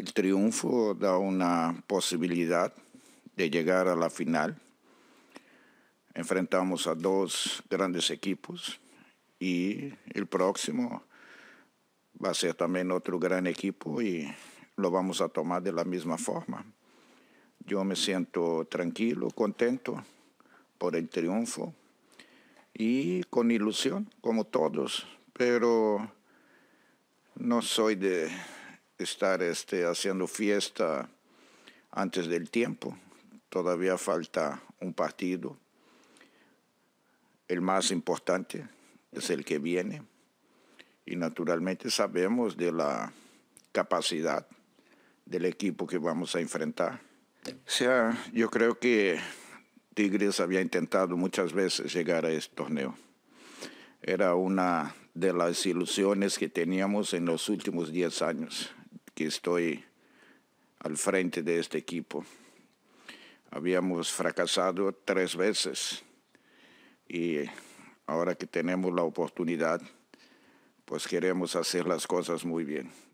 El triunfo da una posibilidad de llegar a la final. Enfrentamos a dos grandes equipos y el próximo va a ser también otro gran equipo y lo vamos a tomar de la misma forma. Yo me siento tranquilo, contento por el triunfo y con ilusión, como todos, pero no soy de estar este, haciendo fiesta antes del tiempo. Todavía falta un partido. El más importante es el que viene. Y naturalmente sabemos de la capacidad del equipo que vamos a enfrentar. sea, yo creo que Tigres había intentado muchas veces llegar a este torneo. Era una de las ilusiones que teníamos en los últimos 10 años estoy al frente de este equipo. Habíamos fracasado tres veces y ahora que tenemos la oportunidad, pues queremos hacer las cosas muy bien.